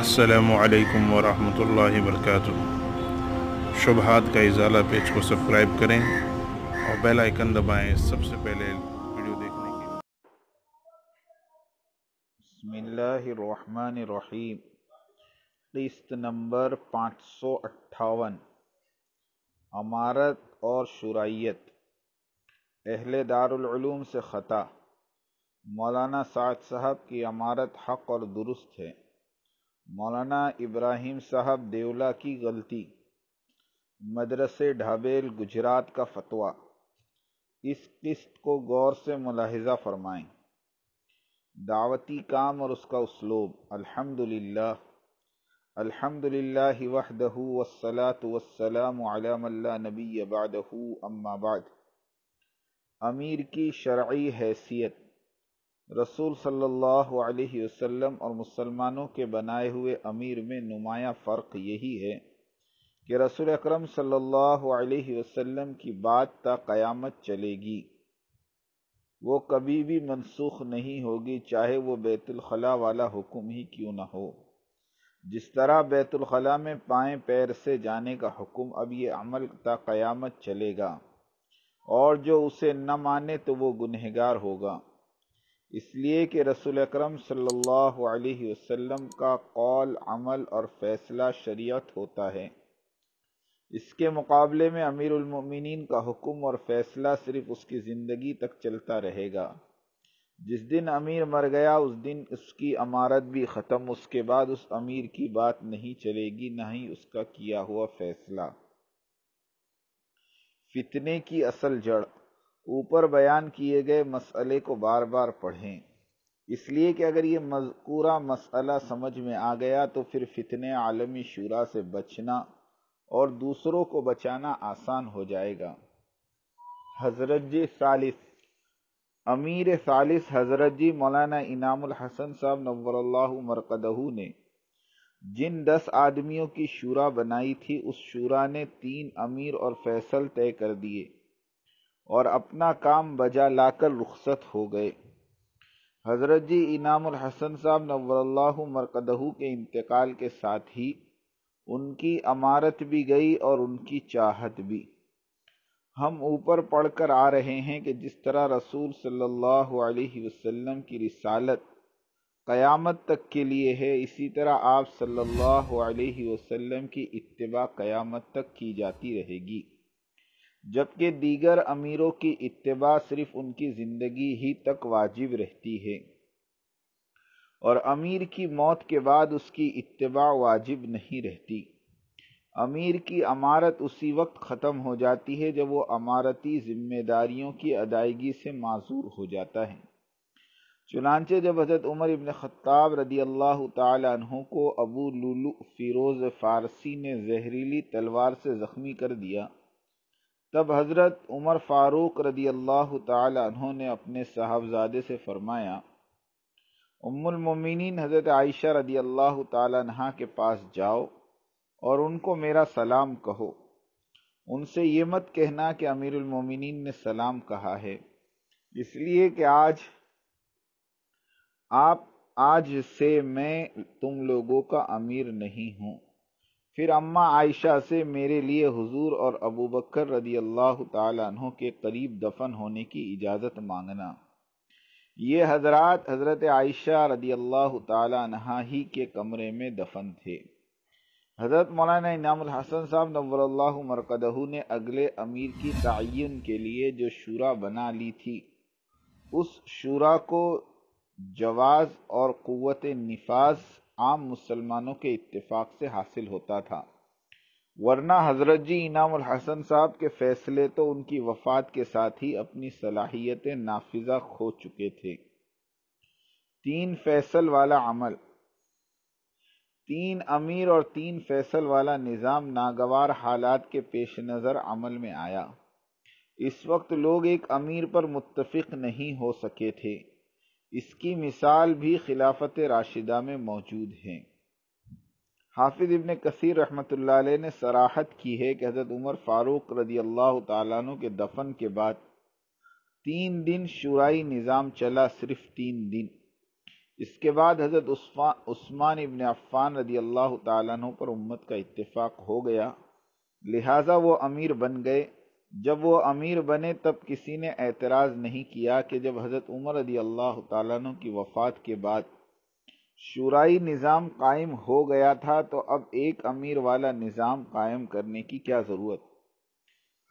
असलकम वरहल वर्क शुभहात का इजाला पेज को सब्सक्राइब करें और बेल आइकन दबाएं सबसे पहले वीडियो देखने के लिए लिस्ट नंबर पाँच सौ अट्ठावन अमारत और शुराइत अहल दारूम से ख़ता मौलाना साद साहब की अमारत हक और दुरुस्त है मौलाना इब्राहिम साहब देवला की गलती मदरसे ढाबेल गुजरात का फतवा इस किस्त को गौर से मुलाहजा फरमाएं दावती काम और उसका उसलोब अल्हम्दुलिल्लाह अल्हम्दुलिल्लाह वहदहू वसलात वसलाम अला नबी अबादहू अम्मा बाद अमीर की शर्य हैसियत रसूल सल्लल्लाहु अलैहि वसल्लम और मुसलमानों के बनाए हुए अमीर में नुमाया फ़र्क यही है कि रसूल अकरम सल्लल्लाहु अलैहि वसल्लम की बात तक क़यामत चलेगी वो कभी भी मनसूख नहीं होगी चाहे वो बैतुलखला वाला हुक्म ही क्यों ना हो जिस तरह बैतुलखला में पाएँ पैर से जाने का हुक्म अब ये अमल तक क़यामत चलेगा और जो उसे न माने तो वो गुनहगार होगा इसलिए कि रसूल अकरम सल्लल्लाहु अलैहि वसल्लम का कौल अमल और फैसला शरीयत होता है इसके मुकाबले में मोमिनीन का हुक्म और फैसला सिर्फ उसकी ज़िंदगी तक चलता रहेगा जिस दिन अमीर मर गया उस दिन उसकी अमारत भी ख़त्म उसके बाद उस अमीर की बात नहीं चलेगी ना ही उसका किया हुआ फैसला फितने की असल जड़ ऊपर बयान किए गए मसले को बार बार पढ़ें इसलिए कि अगर ये मजकूरा मसला समझ में आ गया तो फिर फितने आलमी शुरा से बचना और दूसरों को बचाना आसान हो जाएगा हजरत जी सालिस अमीर सालिस हजरत जी मौलाना इनामुल हसन साहब नवर मरकदहू ने जिन दस आदमियों की शुरा बनाई थी उस शूरा ने तीन अमीर और फैसल तय कर दिए और अपना काम बजा लाकर रुखसत हो गए हजरत जी इनाम हसन साहब नवल्लाहु मरकदहू के इंतकाल के साथ ही उनकी अमारत भी गई और उनकी चाहत भी हम ऊपर पढ़कर आ रहे हैं कि जिस तरह रसूल सल्लल्लाहु अलैहि वसल्लम की रिसालत क़यामत तक के लिए है इसी तरह आप सल्लल्लाहु अलैहि वसल्लम की इत्तबा क़यामत तक की जाती रहेगी जबकि दीगर अमीरों की इतबा सिर्फ उनकी ज़िंदगी ही तक वाजिब रहती है और अमीर की मौत के बाद उसकी इतबा वाजिब नहीं रहती अमीर की अमारत उसी वक्त ख़त्म हो जाती है जब वो अमारती ज़िम्मेदारियों की अदायगी से माजूर हो जाता है चुनानचे जब हज़रत उमर इबन ख़त्ताब रदी अल्लाह तहों को अबू लुलू फ़िरोज़ फ़ारसी ने जहरीली तलवार से ज़ख्मी कर दिया तब हज़रत उमर फ़ारूक रदी अल्लाह तहों ने अपने साहबजादे से फरमाया उम्मुलमिन हज़रत आयशा रदी अल्लाह तहा के पास जाओ और उनको मेरा सलाम कहो उनसे ये मत कहना कि अमीरमिन ने सलाम कहा है इसलिए कि आज आप आज से मैं तुम लोगों का अमीर नहीं हूँ फिर अम्मा आयशा से मेरे लिए हुजूर और अबू बकर रदी अल्लाह तु के करीब दफन होने की इजाज़त मांगना ये हजरात हज़रत आयशा रदी अल्लाह तहा ही के कमरे में दफन थे हज़रत मौलाना इनाम हसन साहब नवरल्ला मरकदहू ने अगले अमीर की तयन के लिए जो शूरा बना ली थी उस शुरा को जवाज़ और क़वत नफाज आम मुसलमानों के इत्तेफाक से हासिल होता था वरना हजरत जी इनामुल हसन साहब के फैसले तो उनकी वफात के साथ ही अपनी सलाहियत नाफिजा खो चुके थे तीन फैसल वाला अमल तीन अमीर और तीन फैसल वाला निज़ाम नागवार हालात के पेश नज़र अमल में आया इस वक्त लोग एक अमीर पर मुत्तफिक नहीं हो सके थे इसकी मिसाल भी खिलाफत राशिदा में मौजूद है हाफिज इबन कसीर रहमत ने सराहत की है कि हज़रत उमर फ़ारूक रदी अल्लाह तु के दफन के बाद तीन दिन शुराई निज़ाम चला सिर्फ तीन दिन इसके बाद हज़रत उस्मान इबन अफ़ान रदी अल्लाह तु पर उम्मत का इतफ़ाक़ हो गया लिहाजा वो अमीर बन गए जब वो अमीर बने तब किसी ने एतराज़ नहीं किया कि जब हज़रत उमर रदी अल्लाह तु की वफ़ात के बाद शुराई निज़ाम कायम हो गया था तो अब एक अमीर वाला निज़ाम कायम करने की क्या ज़रूरत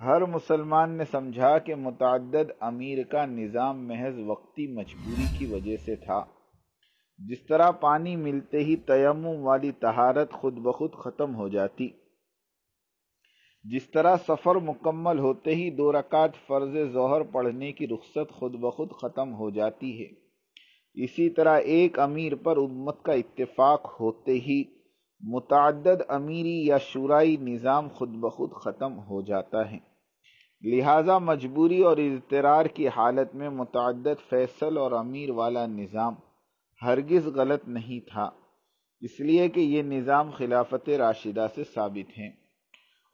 हर मुसलमान ने समझा कि मुतद अमीर का निज़ाम महज वक्ती मजबूरी की वजह से था जिस तरह पानी मिलते ही तयम वाली तहारत खुद ब खुद ख़त्म हो जाती जिस तरह सफ़र मुकम्मल होते ही दो रकात फ़र्ज जहर पढ़ने की रुख्सत खुद ब खुद ख़त्म हो जाती है इसी तरह एक अमीर पर उम्मत का इत्तेफाक होते ही मुतद अमीरी या शुराई निज़ाम खुद ब खुद ख़त्म हो जाता है लिहाजा मजबूरी और इजतरार की हालत में मुतद फैसल और अमीर वाला निज़ाम हरगज़ गलत नहीं था इसलिए कि ये निज़ाम खिलाफत राशिदा से साबित हैं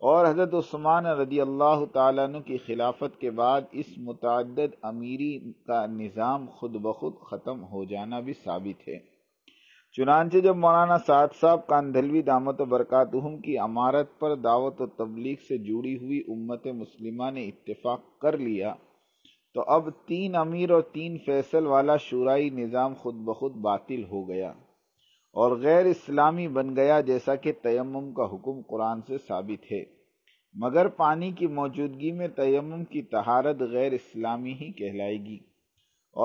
और हज़रत उस्मान रदी अल्लाह तु की खिलाफत के बाद इस मुतद अमीरी का निज़ाम खुद ब खुद ख़त्म हो जाना भी साबित है चुनानचे जब मौलाना साद साहब कांधलवी दामत बरकतहम की अमारत पर दावत और तबलीग से जुड़ी हुई उम्मत मुस्लिमा ने इतफाक़ कर लिया तो अब तीन अमीर और तीन फैसल वाला शुराई निज़ाम खुद ब खुद बातिल हो गया और गैर इस्लामी बन गया जैसा कि तयम का हुक्म कुरान से साबित है मगर पानी की मौजूदगी में तयम की तहारत गैर इस्लामी ही कहलाएगी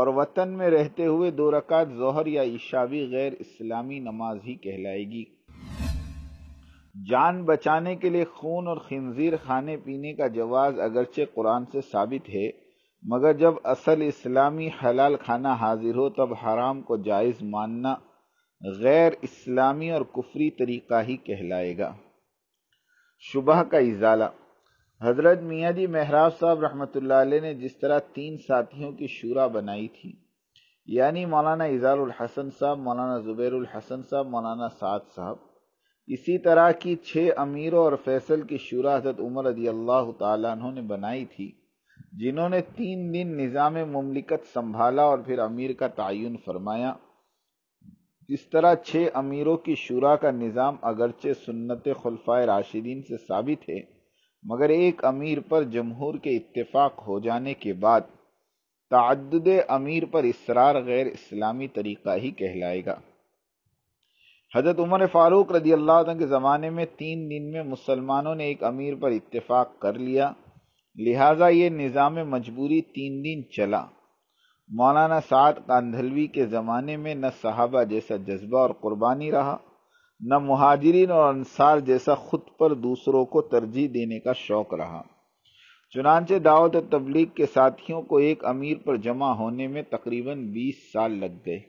और वतन में रहते हुए दो रकात जहर या ईशा भी गैर इस्लामी नमाज ही कहलाएगी जान बचाने के लिए खून और खंजीर खाने पीने का जवाज़ अगरचे कुरान से साबित है मगर जब असल इस्लामी हलाल खाना हाजिर हो तब हराम को जायज़ मानना गैर इस्लामी और कुफरी तरीका ही कहलाएगा शुबह का इजाला हजरत मियाँ जी मेहराब साहब रहमत ने जिस तरह तीन साथियों की शूरा बनाई थी यानी मौलाना इजाल हसन साहब मौलाना जुबैर हसन साहब मौलाना साद साहब इसी तरह की छः अमीरों और फैसल की शूरा हजरत उमर रजी अल्लाह तु ने बनाई थी जिन्होंने तीन दिन निज़ाम ममलिकत संभाला और फिर अमीर का तयन फरमाया इस तरह छह अमीरों की शुरा का निज़ाम अगरचे सुन्नत खुलफाय राशिदीन से साबित है मगर एक अमीर पर जमहूर के इतफाक़ हो जाने के बाद तद अमीर पर इसरार गैर इस्लामी तरीका ही कहलाएगा हजरत उमर फारूक रदी अल्लाह के ज़माने में तीन दिन में मुसलमानों ने एक अमीर पर इतफ़ाक़ कर लिया लिहाजा ये निज़ाम मजबूरी तीन दिन चला मौलाना साद कांधलवी के ज़माने में न सहाबा जैसा जज्बा और कुर्बानी रहा न महाजरीन और अंसार जैसा खुद पर दूसरों को तरजीह देने का शौक रहा चुनाचे दावत तबलीग के साथियों को एक अमीर पर जमा होने में तकरीबन 20 साल लग गए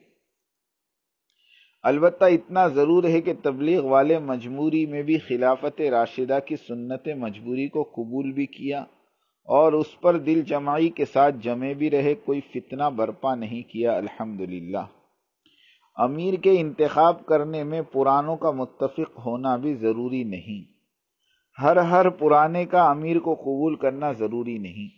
अलबत् इतना ज़रूर है कि तबलीग वाले मजमूरी में भी खिलाफत राशिदा की सुन्नत मजबूरी को कबूल भी किया और उस पर दिल जमाई के साथ जमे भी रहे कोई फितना बरपा नहीं किया अल्हम्दुलिल्लाह अमीर के इंतखब करने में पुरानों का मुतफिक होना भी ज़रूरी नहीं हर हर पुराने का अमीर को कबूल करना ज़रूरी नहीं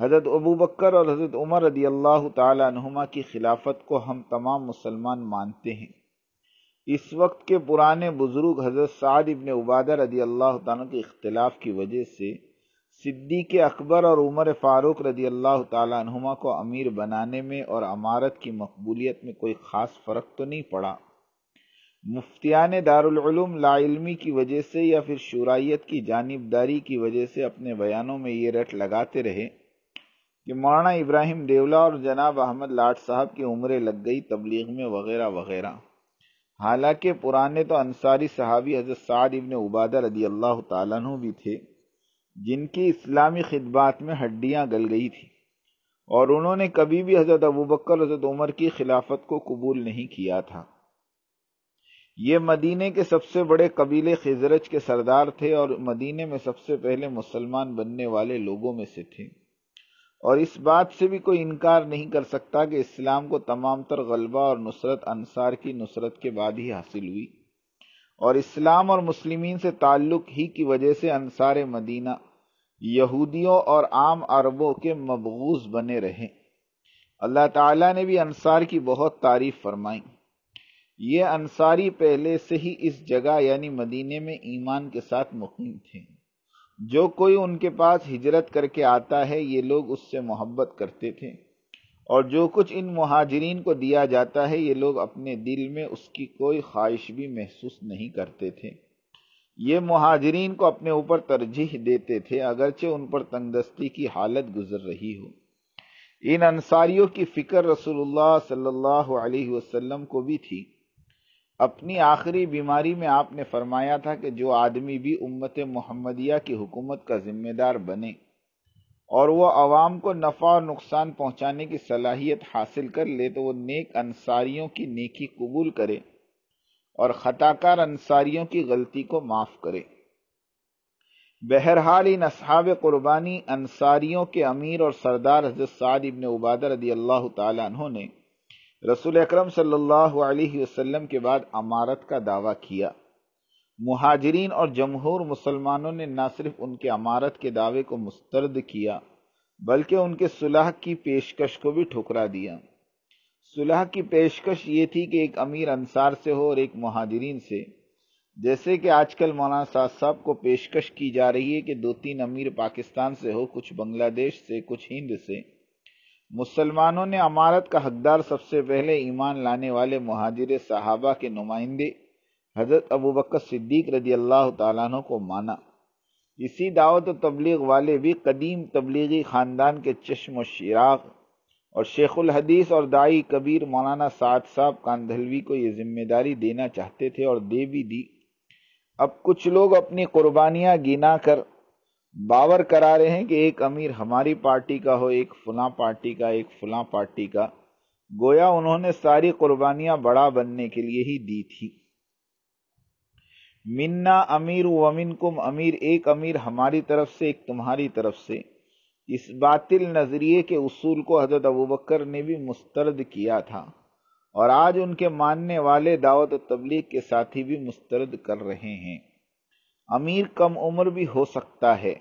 हज़रत अबू बकर और हज़रत उमर रदी अल्लाह तुमा की खिलाफत को हम तमाम मुसलमान मानते हैं इस वक्त के पुराने बुज़ुर्ग हज़रत साद इबन उबादा रदी अल्लाह तु के इख्तलाफ की वजह से सिद्दी के अकबर और उमर फारूक रदी अल्लाह तुमा को अमीर बनाने में और अमारत की मकबूलियत में कोई ख़ास फ़र्क तो नहीं पड़ा ने दारुलूम लाइलमी की वजह से या फिर शुराइत की जानबदारी की वजह से अपने बयानों में ये रट लगाते रहे कि मौलाना इब्राहिम देवला और जनाब अहमद लाट साहब की उम्रें लग गई तबलीग में वगैरह वगैरह हालांकि पुराने तो अंसारी सहाबी हजरत साद इबन उबादा रदी अल्लाह तु भी थे जिनकी इस्लामी खिदबात में हड्डियां गल गई थी और उन्होंने कभी भी हज़रत अबू बकर हज़रत उमर की खिलाफत को कबूल नहीं किया था ये मदीने के सबसे बड़े कबीले खिजरज के सरदार थे और मदीने में सबसे पहले मुसलमान बनने वाले लोगों में से थे और इस बात से भी कोई इनकार नहीं कर सकता कि इस्लाम को तमाम तर गलबा और नुसरत अंसार की नुसरत के बाद ही हासिल हुई और इस्लाम और मुस्लिमीन से ताल्लुक़ ही की वजह से अनसार मदीना यहूदियों और आम अरबों के मबूज़ बने रहे अल्लाह ताला ने भी अंसार की बहुत तारीफ फरमाई ये अंसारी पहले से ही इस जगह यानी मदीने में ईमान के साथ मुकीम थे जो कोई उनके पास हिजरत करके आता है ये लोग उससे मोहब्बत करते थे और जो कुछ इन महाजरीन को दिया जाता है ये लोग अपने दिल में उसकी कोई ख्वाहिश भी महसूस नहीं करते थे ये महाजरीन को अपने ऊपर तरजीह देते थे अगरचे उन पर तंगदस्ती की हालत गुजर रही हो इन अंसारियों की फिक्र रसूलुल्लाह सल्लल्लाहु अलैहि वसल्लम को भी थी अपनी आखिरी बीमारी में आपने फरमाया था कि जो आदमी भी उम्मत मोहम्मदिया की हुकूमत का जिम्मेदार बने और वह आवाम को नफ़ा और नुकसान पहुंचाने की सलाहियत हासिल कर ले तो वह नेक अंसारियों की नेकी कबूल करे और खताकार अंसारियों की गलती को माफ करे बहरहाल इन असहाब कुर्बानी अंसारियों के अमीर और सरदार हजरत साद इबन उबादर रदी अल्लाह तु ने रसूल अक्रम सल्लल्लाहु के बाद अमारत का दावा किया महाजरीन और जमहूर मुसलमानों ने न सिर्फ उनके अमारत के दावे को मुस्तरद किया बल्कि उनके सुलह की पेशकश को भी ठुकरा दिया सुलह की पेशकश ये थी कि एक अमीर अंसार से हो और एक महाजरीन से जैसे कि आजकल मौलाना साहब साहब को पेशकश की जा रही है कि दो तीन अमीर पाकिस्तान से हो कुछ बांग्लादेश से कुछ हिंद से मुसलमानों ने अमारत का हकदार सबसे पहले ईमान लाने वाले महाजिर साहबा के नुमाइंदे हजरत अबू बकर सिद्दीक रजी अल्लाह तु को माना इसी दावत तबलीग वाले भी कदीम तबलीगी ख़ानदान के चश्म शिराग और शेखुल हदीस और दाई कबीर मौलाना साद साहब कानधलवी को यह जिम्मेदारी देना चाहते थे और दे भी दी अब कुछ लोग अपनी कुर्बानियां गिना कर बावर करा रहे हैं कि एक अमीर हमारी पार्टी का हो एक फुला पार्टी का एक फुला पार्टी का गोया उन्होंने सारी कुर्बानियां बड़ा बनने के लिए ही दी थी मिन्ना अमीर वमिन कुम अमीर एक अमीर हमारी तरफ से एक तुम्हारी तरफ से इस बातिल नज़रिए के उसूल को हजरत अबू बकर ने भी मुस्तरद किया था और आज उनके मानने वाले दावत तबलीग के साथी भी मुस्तरद कर रहे हैं अमीर कम उम्र भी हो सकता है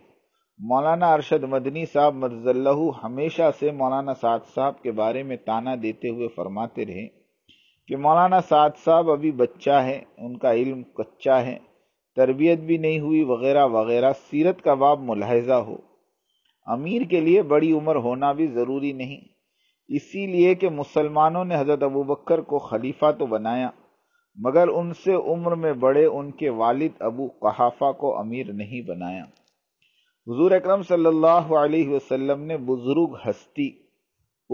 मौलाना अरशद मदनी साहब मजल्लू हमेशा से मौलाना साद साहब के बारे में ताना देते हुए फरमाते रहे कि मौलाना साद साहब अभी बच्चा है उनका इल्म कच्चा है तरबियत भी नहीं हुई वगैरह वगैरह सीरत का बाब मुलाहजा हो अमीर के लिए बड़ी उम्र होना भी ज़रूरी नहीं इसीलिए कि मुसलमानों ने हज़रत अबू बकर को खलीफा तो बनाया मगर उनसे उम्र में बड़े उनके वालिद अबू कहाफा को अमीर नहीं बनाया हजूर अक्रम सल्लल्लाहु ने बुजुर्ग हस्ती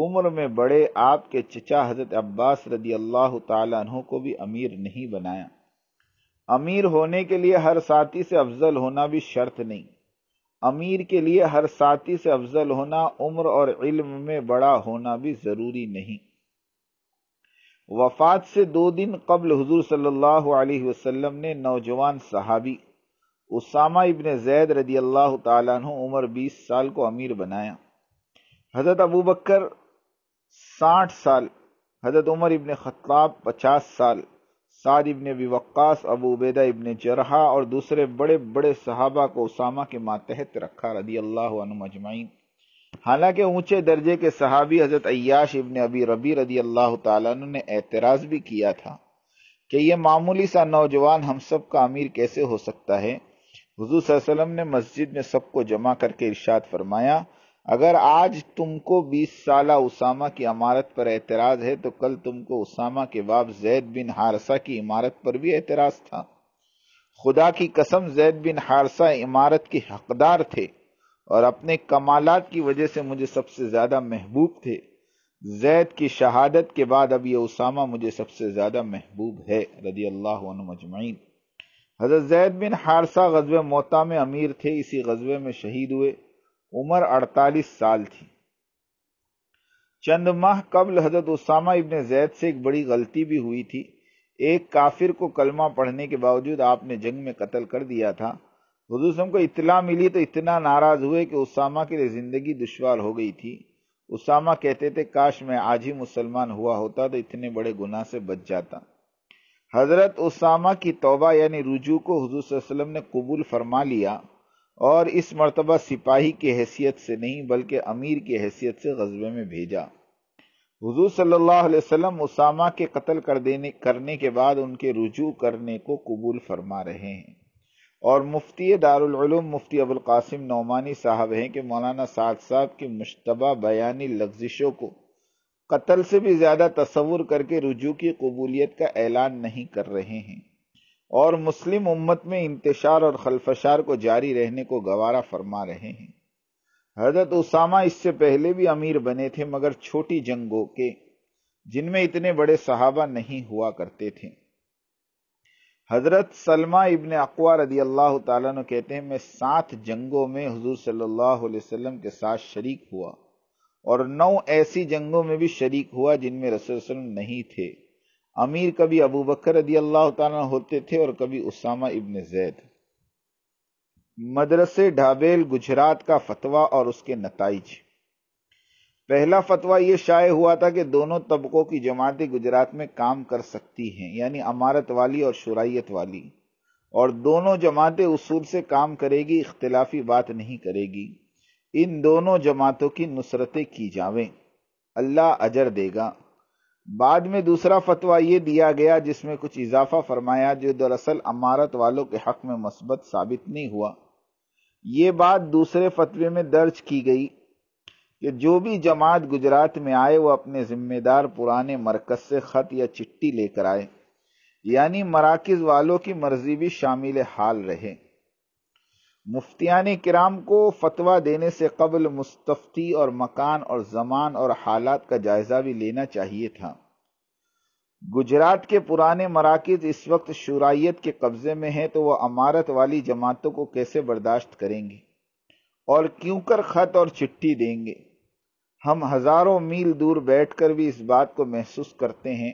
उम्र में बड़े आपके चचा हजरत अब्बास रदी अल्लाह तु को भी अमीर नहीं बनाया अमीर होने के लिए हर साथी से अफजल होना भी शर्त नहीं अमीर के लिए हर साथी से अफजल होना उम्र और इल्म में बड़ा होना भी जरूरी नहीं वफात से दो दिन कबल हजूर सल्लल्लाहु अलैहि वसल्लम ने नौजवान सहाबी उसामा इबन जैद रदी अल्लाह तु उम्र 20 साल को अमीर बनाया हजरत अबू बकर 60 साल हजरत उमर इबन खत्ताब 50 साल साद इबन विवक्स अबू उबैदा इबन जरहा और दूसरे बड़े बड़े सहाबा को उसामा के मातहत रखा रदी अल्लाह अजमाइन हालांकि ऊंचे दर्जे के सहाबी हजरत अयाश इबन अबी रबी रदी अल्लाह तु ने एतराज़ भी किया था कि यह मामूली सा नौजवान हम सब का अमीर कैसे हो सकता है हजू ने मस्जिद में सबको जमा करके इर्शाद फरमाया अगर आज तुमको 20 साल उसामा की इमारत पर एतराज़ है तो कल तुमको उसामा के बाप जैद बिन हारसा की इमारत पर भी एतराज़ था खुदा की कसम जैद बिन हारसा इमारत के हकदार थे और अपने कमालत की वजह से मुझे सबसे ज़्यादा महबूब थे जैद की शहादत के बाद अब यह उसामा मुझे सबसे ज़्यादा महबूब है रदी अल्लाह मजमैन हज़रत जैद बिन हारसा गजब मोता में अमीर थे इसी गजबे में शहीद हुए उम्र 48 साल थी चंद माह कबल हजरत उसामा इबन जैद से एक बड़ी गलती भी हुई थी एक काफिर को कलमा पढ़ने के बावजूद आपने जंग में कत्ल कर दिया था हजूसम को इतला मिली तो इतना नाराज हुए कि उसामा के लिए जिंदगी दुश्वार हो गई थी उसामा कहते थे काश मैं आज ही मुसलमान हुआ होता तो इतने बड़े गुनाह से बच जाता हजरत उसामा की तोबा यानी रुजू को हजूसम ने कबूल फरमा लिया और इस मरतबा सिपाही की हैसियत से नहीं बल्कि अमीर की हैसियत से गजबे में भेजा हजूर सल्लल्लाहु अलैहि उसामा के कत्ल कर देने करने के बाद उनके रुजू करने को कबूल फरमा रहे हैं और मुफ्ती दारुलूम मुफ्ती अबुल्कासिम नौमानी साहब हैं कि मौलाना साद साहब की मुशतबा बयानी लफ्जिशों को कत्ल से भी ज़्यादा तस्वुर करके रुजू की कबूलियत का ऐलान नहीं कर रहे हैं और मुस्लिम उम्मत में इंतशार और खलफशार को जारी रहने को गवारा फरमा रहे हैं हजरत उसामा इससे पहले भी अमीर बने थे मगर छोटी जंगों के जिनमें इतने बड़े सहाबा नहीं हुआ करते थे हजरत सलमा इबन अकवा रदी अल्लाह तु कहते हैं मैं सात जंगों में हजूर सल्लाम के साथ शरीक हुआ और नौ ऐसी जंगों में भी शरीक हुआ जिनमें रसोल नहीं थे अमीर कभी अबू बकर रदी अल्लाह तला होते थे और कभी उसामा इबन जैद मदरसे ढाबेल गुजरात का फतवा और उसके नतज पहला फतवा यह शाये हुआ था कि दोनों तबकों की जमातें गुजरात में काम कर सकती हैं यानी अमारत वाली और शराइत वाली और दोनों जमातें उसूल से काम करेगी इख्तिलाफी बात नहीं करेगी इन दोनों जमातों की नुसरतें की जावें अल्लाह अजर देगा बाद में दूसरा फतवा ये दिया गया जिसमें कुछ इजाफा फरमाया जो दरअसल अमारत वालों के हक में मस्बत साबित नहीं हुआ ये बात दूसरे फतवे में दर्ज की गई कि जो भी जमात गुजरात में आए वो अपने जिम्मेदार पुराने मरकज से ख़त या चिट्ठी लेकर आए यानी मराकज़ वालों की मर्जी भी शामिल हाल रहे मुफ्तियान किराम को फतवा देने से कबल मुस्तफ़ी और मकान और जमान और हालात का जायज़ा भी लेना चाहिए था गुजरात के पुराने मराकज इस वक्त शुराइत के कब्ज़े में हैं तो वह अमारत वाली जमातों को कैसे बर्दाश्त करेंगे और क्यों कर ख़त और चिट्ठी देंगे हम हज़ारों मील दूर बैठकर भी इस बात को महसूस करते हैं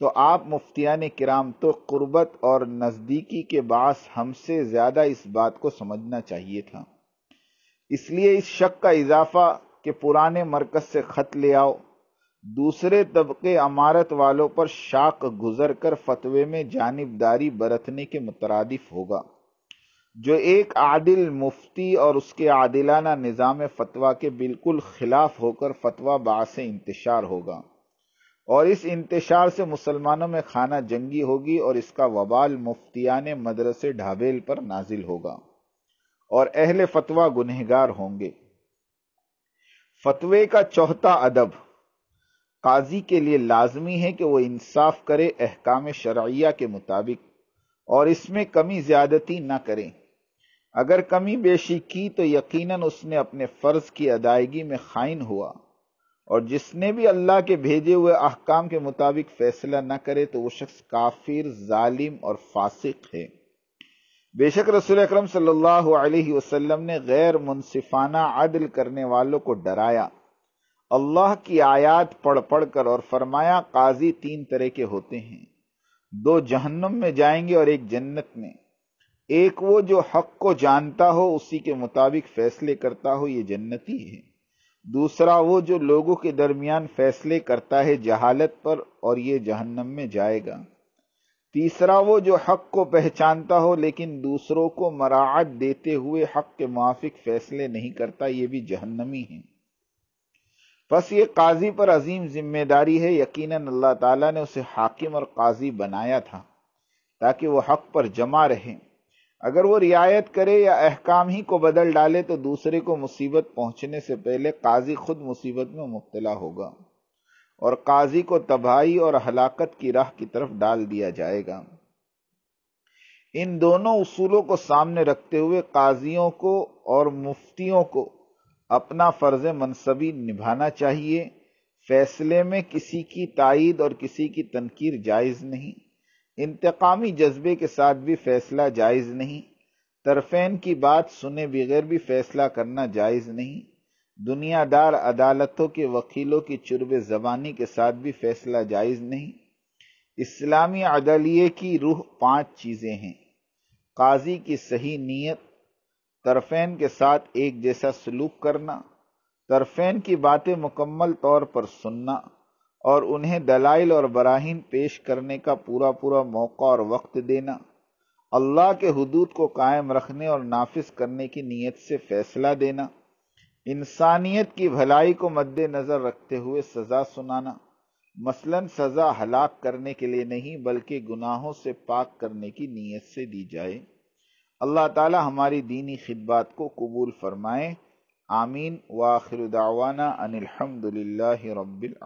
तो आप मुफ्तिया ने किराम तो कुर्बत और नज़दीकी के बास हमसे ज़्यादा इस बात को समझना चाहिए था इसलिए इस शक का इजाफा कि पुराने मरकज से ख़त ले आओ दूसरे तबके अमारत वालों पर शाक गुजर कर फतवे में जानबदारी बरतने के मुतरदफ होगा जो एक आदिल मुफ्ती और उसके आदिलाना निज़ाम फतवा के बिल्कुल खिलाफ होकर फतवा बास इंतशार होगा और इस इंतशार से मुसलमानों में खाना जंगी होगी और इसका वबाल मुफ्तियान मदरसे ढाबेल पर नाजिल होगा और अहले फतवा गुनहगार होंगे फतवे का चौथा अदब काजी के लिए लाजमी है कि वह इंसाफ करे अहकाम शराइया के मुताबिक और इसमें कमी ज्यादती ना करें अगर कमी बेशी की तो यकीनन उसने अपने फर्ज की अदायगी में खाइन हुआ और जिसने भी अल्लाह के भेजे हुए अहकाम के मुताबिक फैसला न करे तो वो शख्स काफिर जालिम और फासिक है बेशक रसूल अक्रम वसल्लम ने गैर मुनसिफाना अदल करने वालों को डराया अल्लाह की आयात पढ़ पढ़ कर और फरमाया काजी तीन तरह के होते हैं दो जहन्नम में जाएंगे और एक जन्नत में एक वो जो हक को जानता हो उसी के मुताबिक फैसले करता हो ये जन्नती है दूसरा वो जो लोगों के दरमियान फैसले करता है जहालत पर और ये जहन्नम में जाएगा तीसरा वो जो हक को पहचानता हो लेकिन दूसरों को मराहत देते हुए हक के मुआफिक फैसले नहीं करता ये भी जहन्नमी है बस ये काजी पर अजीम जिम्मेदारी है यकीनन अल्लाह ताला ने उसे हाकिम और काजी बनाया था ताकि वो हक पर जमा रहे अगर वो रियायत करे या अहकाम ही को बदल डाले तो दूसरे को मुसीबत पहुंचने से पहले काजी खुद मुसीबत में मुबतला होगा और काजी को तबाही और हलाकत की राह की तरफ डाल दिया जाएगा इन दोनों उसूलों को सामने रखते हुए काजियों को और मुफ्तियों को अपना फर्ज मनसबी निभाना चाहिए फैसले में किसी की तायद और किसी की तनकीर जायज नहीं इंतकामी जज्बे के साथ भी फैसला जायज नहीं तरफेन की बात सुने बगैर भी फैसला करना जायज नहीं दुनियादार अदालतों के वकीलों की चुरब जबानी के साथ भी फैसला जायज नहीं इस्लामी अदलिए की रूह पांच चीज़ें हैं काजी की सही नीयत तरफेन के साथ एक जैसा सलूक करना तरफेन की बातें मुकम्मल तौर पर सुनना और उन्हें दलाइल और बराहिन पेश करने का पूरा पूरा मौका और वक्त देना अल्लाह के हदूद को कायम रखने और नाफिज करने की नीयत से फैसला देना इंसानियत की भलाई को मद्देनज़र रखते हुए सज़ा सुनाना मसलन सज़ा हलाक करने के लिए नहीं बल्कि गुनाहों से पाक करने की नीयत से दी जाए अल्लाह ताला हमारी दीनी खिदबात को कबूल फरमाएं आमीन वाखिर दावाना अनिलहमदिल्ला रब्बिल